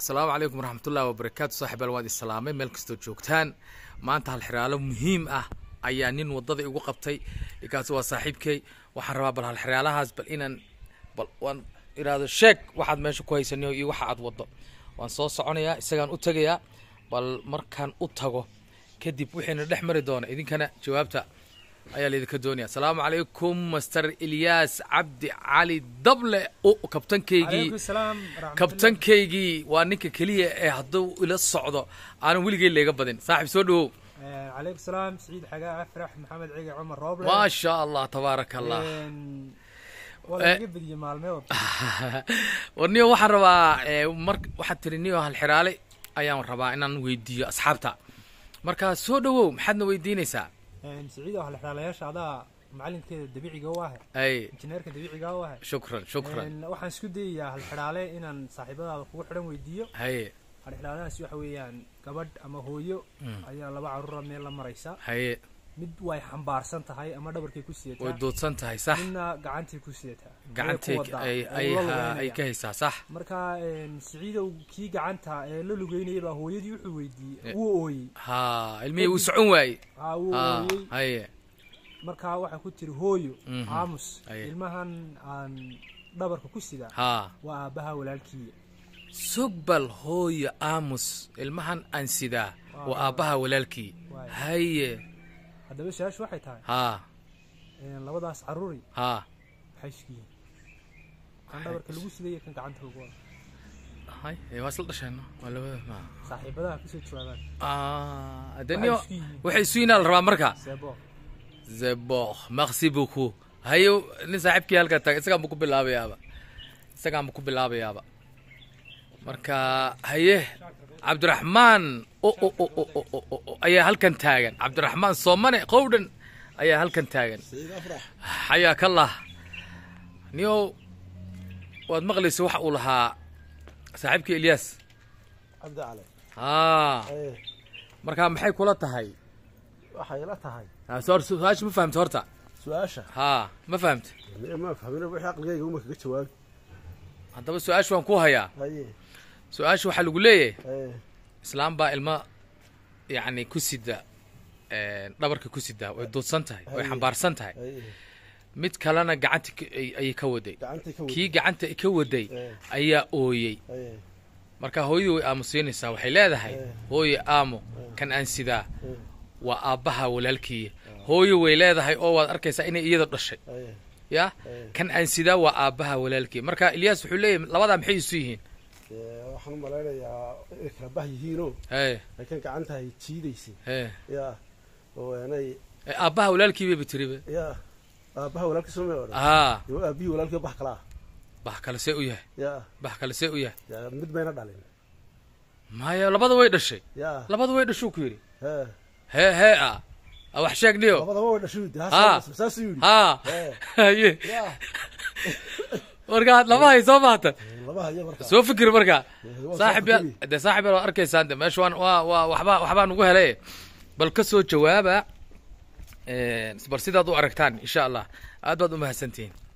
asalaamu calaykum waraxmatullahi wabarakaatu saaxib al waad islaamay meel kastoo joogtaan maanta halxiraalo muhiim ah ayaa nin wadada igu qabtay ninkaas waa saaxiibkey waxaan rabaa bal halxiraalahaas bal inaan bal waan iraahdo sheeg waxaad meesha ku haysaniyo iyo waxa aad waddo waan soo soconayaa isagaan u tegayaa bal markaan u tago kadib wixiina dhex mari doona idinkana jawaabta ayaa laydinka doonaya asalaamu calaykum master ilyaas cabdi cali dable kabtankaygii kabtankaygii waa ninka keliya ee hadduu ila socdo aanan weligey leega badin saaxiib soo dhawow eh, calaykum salaam saciid xagaa afrax maxamed cege cumar rooble maa sha allah tabaaraka allah eh, war niyo waxaan rabaa eh, mar waxaad tiri niyo halxiraale ayaan rabaa inaan weydiiyo asxaabta markaa soo dhawow maxaadna weydiinaysaa Ah. Ah. shukran shukran waxaan isku dayayaa halxidhaale inaan saaxiibadaada kugu xidhan weydiiyo haye halxidhaaladaas waxa weeyaan gabadh ama hooyo mm. ayaa laba caruura ah meel la maraysa haye mid way xambaarsan tahay ama dhabarkay ku siyataa way doodsan tahay sax midna gacantay ku siyataa gacantay ay ay ay ka haysaa sax marka siciidow kii gacanta ee la lugeynayay baa hooyadii wuxuu weydiiyey eh. wuu ooyey ha ilmihii wuu socon waayey ha wuu ooyey haye marka waxaa ku tiri hooyo mhm, aamus ilmahan aan dhabarka ku sidaa ha waa aabbaha walaalkiiya sugbal hooyo aamus ilmahan aan sidaa waa aabbaha walaalkii haye haddaba shaash waxay tahay ha labadaas caruuri ha maxay shigiyiin kan dhabarka lagu siday iyo kan gacanta lagu wada hay waa isla dhasheenno waa labada ma saaxiibadaha kusoo jawaabaan adanio waxay isu inaa la rabaa marka zebo merci beaucoup hayo nin saaxiibkii halka taga isagaan buu ku bilaabayaaba isagaan buu ku bilaabayaaba marka haye cabdiraxmaan ayaa halkan taagan cabdiraxmaan soomane qowdhan ayaa halkan taagan xayaak allah niyow waad maqlaysa waxa uu lahaa saaxiibkii elyaas a ah. markaa maxay kula tahay su-aasha ma fahamta horta su ma fahamta ma haddaba su-aasha waan ku hayaa su-aasha waxaa lagu leeyahay islaam baa ilma yacni ku sida dhabarka ku sida way duudsan tahay way xambaarsan tahay mid kalena gacanta ayay ka waday kii gacanta ka waday ayaa ooyey marka hooyadii way aamusiinaysaa waxay leedahay hooye aamo kan aan sidaa waa aabbaha walaalkiiya hooye way leedahay oo waad arkaysaa inay iyada dhashay ya kan aan sidaa waa aabbaha walaalkiiya marka ilyaas wuxuu leeyahy labadaa maxay isu yihiin waxaan u malaynayaa inay kala bah yihiinoo ay kan gacanta ay jiidaysay ya oo anay aabbaha walaalkiibaba tiriba ya aabaha walaalkii soome a ah. aabihii walaalkiiba bah kala ah kale see u yahay ya bah kale see u yahay mid mayna dhalin maya labada way dhashay ya labada way dhashuu ku yidhi he he a wax sheegniyo labadaba way dhashay saasuu yidhi لا لباي سو مات سو فكر مرقا صاحب ده صاحب اركي ساند ما وا وا وحبا وحبا نغه هلي بل كسو جوابا ايه بس اركتان ان شاء الله ادو دو مهسنتين